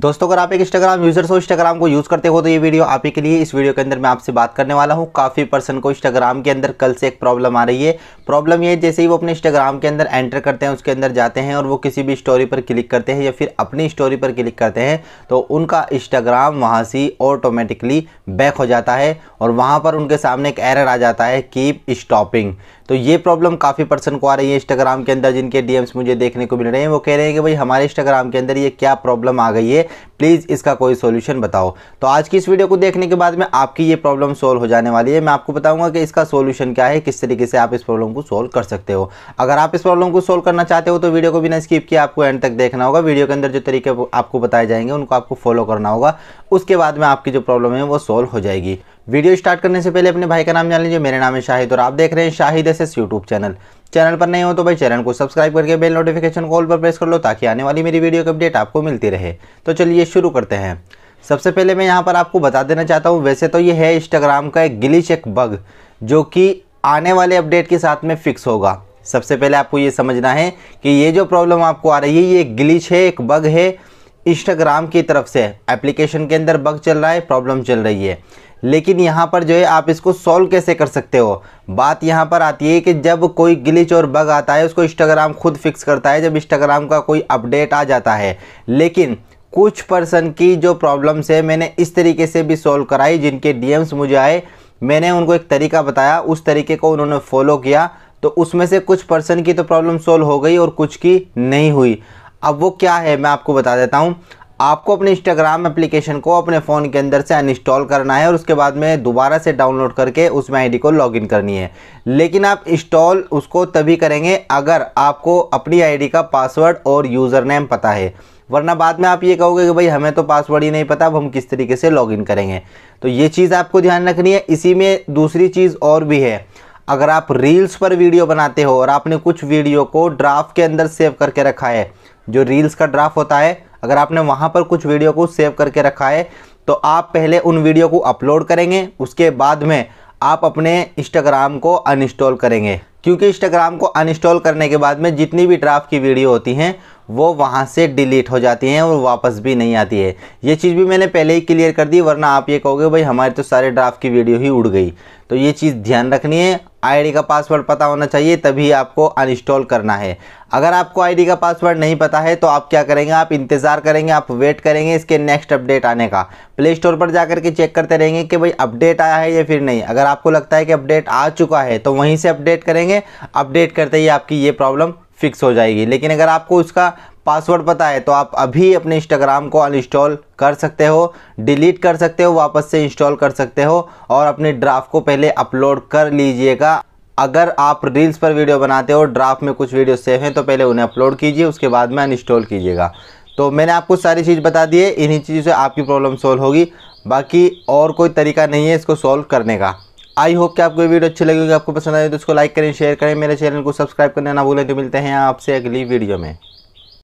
दोस्तों अगर आप एक इंस्टाग्राम यूजर हो इंस्टाग्राम को यूज़ करते हो तो ये वीडियो आप ही के लिए इस वीडियो के अंदर मैं आपसे बात करने वाला हूँ काफ़ी पर्सन को इंस्टाग्राम के अंदर कल से एक प्रॉब्लम आ रही है प्रॉब्लम ये जैसे ही वो अपने इंस्टाग्राम के अंदर एंटर करते हैं उसके अंदर जाते हैं और वो किसी भी स्टोरी पर क्लिक करते हैं या फिर अपनी स्टोरी पर क्लिक करते हैं तो उनका इंस्टाग्राम वहाँ से ऑटोमेटिकली बैक हो जाता है और वहाँ पर उनके सामने एक एरर आ जाता है कीप स्टॉपिंग तो ये प्रॉब्लम काफ़ी पर्सन को आ रही है इंस्टाग्राम के अंदर जिनके डीएम्स मुझे देखने को मिल रहे हैं वो कह रहे हैं कि भाई हमारे इंस्टाग्राम के अंदर ये क्या प्रॉब्लम आ गई है प्लीज़ इसका कोई सोल्यूशन बताओ तो आज की इस वीडियो को देखने के बाद में आपकी ये प्रॉब्लम सोल्व हो जाने वाली है मैं आपको बताऊंगा कि इसका सोल्यूशन क्या है किस तरीके से आप इस प्रॉब्लम को सोल्व कर सकते हो अगर आप इस प्रॉब्लम को सोल्व करना चाहते हो तो वीडियो को बिना स्किप किया आपको एंड तक देखना होगा वीडियो के अंदर जो तरीके आपको बताए जाएंगे उनको आपको फॉलो करना होगा उसके बाद में आपकी जो प्रॉब्लम है वो सोल्व हो जाएगी वीडियो स्टार्ट करने से पहले अपने भाई का नाम जान लीजिए मेरा नाम है शाहिद और आप देख रहे हैं Shahid S S YouTube channel channel पर नहीं हो तो भाई चैनल को सब्सक्राइब करके बेल नोटिफिकेशन कॉल पर प्रेस कर लो ताकि आने वाली मेरी वीडियो की अपडेट आपको मिलती रहे तो चलिए शुरू करते हैं सबसे पहले मैं यहाँ पर आपको बता देना चाहता हूँ वैसे तो ये है इंस्टाग्राम का एक गिलिच एक बग जो कि आने वाले अपडेट के साथ में फिक्स होगा सबसे पहले आपको ये समझना है कि ये जो प्रॉब्लम आपको आ रही है ये गिलिच है एक बग है इंस्टाग्राम की तरफ से एप्लीकेशन के अंदर बग चल रहा है प्रॉब्लम चल रही है लेकिन यहाँ पर जो है आप इसको सॉल्व कैसे कर सकते हो बात यहाँ पर आती है कि जब कोई ग्लिच और बग आता है उसको इंस्टाग्राम खुद फिक्स करता है जब इंस्टाग्राम का कोई अपडेट आ जाता है लेकिन कुछ पर्सन की जो प्रॉब्लम्स है मैंने इस तरीके से भी सॉल्व कराई जिनके डी मुझे आए मैंने उनको एक तरीका बताया उस तरीके को उन्होंने फॉलो किया तो उसमें से कुछ पर्सन की तो प्रॉब्लम सॉल्व हो गई और कुछ की नहीं हुई अब वो क्या है मैं आपको बता देता हूँ आपको अपने इंस्टाग्राम एप्लीकेशन को अपने फ़ोन के अंदर से अनइंस्टॉल करना है और उसके बाद में दोबारा से डाउनलोड करके उसमें आईडी को लॉगिन करनी है लेकिन आप इंस्टॉल उसको तभी करेंगे अगर आपको अपनी आईडी का पासवर्ड और यूज़र नेम पता है वरना बाद में आप ये कहोगे कि भाई हमें तो पासवर्ड ही नहीं पता अब हम किस तरीके से लॉगिन करेंगे तो ये चीज़ आपको ध्यान रखनी है इसी में दूसरी चीज़ और भी है अगर आप रील्स पर वीडियो बनाते हो और आपने कुछ वीडियो को ड्राफ्ट के अंदर सेव करके रखा है जो रील्स का ड्राफ्ट होता है अगर आपने वहाँ पर कुछ वीडियो को सेव करके रखा है तो आप पहले उन वीडियो को अपलोड करेंगे उसके बाद में आप अपने इंस्टाग्राम को अनइंस्टॉल करेंगे क्योंकि इंस्टाग्राम को अनइंस्टॉल करने के बाद में जितनी भी ड्राफ्ट की वीडियो होती हैं वो वहाँ से डिलीट हो जाती हैं और वापस भी नहीं आती है ये चीज़ भी मैंने पहले ही क्लियर कर दी वरना आप ये कहोगे भाई हमारे तो सारे ड्राफ्ट की वीडियो ही उड़ गई तो ये चीज़ ध्यान रखनी है आईडी का पासवर्ड पता होना चाहिए तभी आपको अनइंस्टॉल करना है अगर आपको आईडी का पासवर्ड नहीं पता है तो आप क्या करेंगे आप इंतज़ार करेंगे आप वेट करेंगे इसके नेक्स्ट अपडेट आने का प्ले स्टोर पर जा करके के चेक करते रहेंगे कि भाई अपडेट आया है या फिर नहीं अगर आपको लगता है कि अपडेट आ चुका है तो वहीं से अपडेट करेंगे अपडेट करते ही आपकी ये प्रॉब्लम फिक्स हो जाएगी लेकिन अगर आपको उसका पासवर्ड पता है तो आप अभी अपने इंस्टाग्राम को अनइंस्टॉल कर सकते हो डिलीट कर सकते हो वापस से इंस्टॉल कर सकते हो और अपने ड्राफ्ट को पहले अपलोड कर लीजिएगा अगर आप रील्स पर वीडियो बनाते हो ड्राफ्ट में कुछ वीडियो सेव हैं तो पहले उन्हें अपलोड कीजिए उसके बाद में अनइंस्टॉल कीजिएगा तो मैंने आपको सारी चीज़ बता दी है इन्हीं चीज़ों से आपकी प्रॉब्लम सॉल्व होगी बाकी और कोई तरीका नहीं है इसको सॉल्व करने का आई होप कि आपको वीडियो अच्छी लगी होगी आपको पसंद आए तो उसको लाइक करें शेयर करें मेरे चैनल को सब्सक्राइब करने ना भूलें तो मिलते हैं आपसे अगली वीडियो में